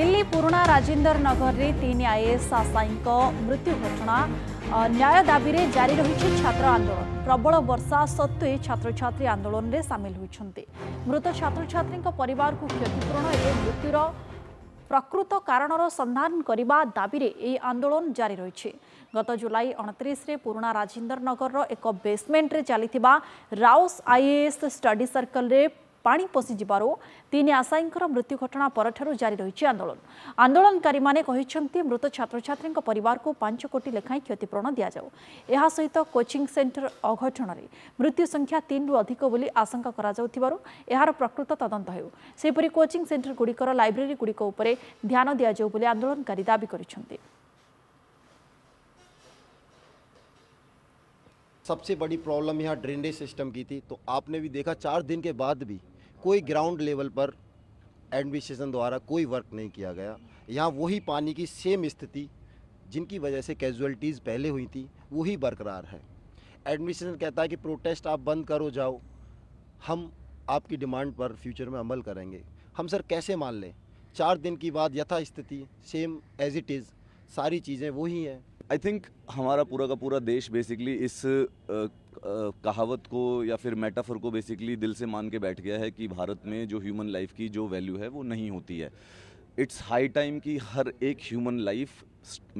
दिल्ली राजेन्दर राजेन्द्र में तीन आइएस आसाईको मृत्यु घटना न्याय में जारी छात्र आंदोलन प्रबल वर्षा सत्वै आंदोलन आन्दोलन सामिल हुन्छ मृत छात्री पर क्षतिपूरण मृत्युर प्रकृत कारण सन्ध्र गरेको दावी आन्दोलन जारी रही गत जुलाई अनति पुणा राजेन्द्र नगर र एक बेसमेन्टले चली राउस आईएएस स्टडी सर्कल ପାଣି ପଶିଯିବାରୁ ତିନି ଆଶାୟୀଙ୍କର ମୃତ୍ୟୁ ଘଟଣା ପରଠାରୁ ଜାରି ରହିଛି ଆନ୍ଦୋଳନ ଆନ୍ଦୋଳନକାରୀମାନେ କହିଛନ୍ତି ମୃତ ଛାତ୍ରଛାତ୍ରୀଙ୍କ ପରିବାରକୁ ପାଞ୍ଚ କୋଟି ଲେଖାଏଁ କ୍ଷତିପୂରଣ ଦିଆଯାଉ ଏହା ସହିତ କୋଚିଂ ସେଣ୍ଟର ଅଘଟଣରେ ମୃତ୍ୟୁ ସଂଖ୍ୟା ତିନିରୁ ଅଧିକ ବୋଲି ଆଶଙ୍କା କରାଯାଉଥିବାରୁ ଏହାର ପ୍ରକୃତ ତଦନ୍ତ ହେଉ ସେହିପରି କୋଚିଂ ସେଣ୍ଟରଗୁଡ଼ିକର ଲାଇବ୍ରେରୀଗୁଡ଼ିକ ଉପରେ ଧ୍ୟାନ ଦିଆଯାଉ ବୋଲି ଆନ୍ଦୋଳନକାରୀ ଦାବି କରିଛନ୍ତି सबसे बड़ी प्रॉब्लम यहाँ ड्रेनेज सिस्टम की थी तो आपने भी देखा चार दिन के बाद भी कोई ग्राउंड लेवल पर एडमिनिस्ट्रेशन द्वारा कोई वर्क नहीं किया गया यहाँ वही पानी की सेम स्थिति जिनकी वजह से कैजुअलिटीज़ पहले हुई थी वही बरकरार है एडमिनिस्ट्रेशन कहता है कि प्रोटेस्ट आप बंद करो जाओ हम आपकी डिमांड पर फ्यूचर में अमल करेंगे हम सर कैसे मान लें चार दिन की बाद यथा स्थिति सेम एज इट इज़ सारी चीज़ें वही हैं आई थिंक हमारा पूरा का पूरा देश बेसिकली इस कहावत को या फिर मेटाफर को बेसिकली दिल से मान के बैठ गया है कि भारत में जो ह्यूमन लाइफ की जो वैल्यू है वो नहीं होती है इट्स हाई टाइम कि हर एक ह्यूमन लाइफ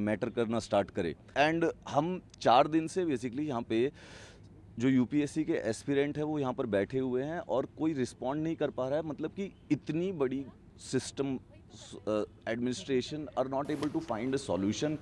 मैटर करना स्टार्ट करे एंड हम चार दिन से बेसिकली यहाँ पे जो यूपीएससी के एस्पिरेंट है वो यहाँ पर बैठे हुए हैं और कोई रिस्पॉन्ड नहीं कर पा रहा है मतलब कि इतनी बड़ी system administration are not able to find a solution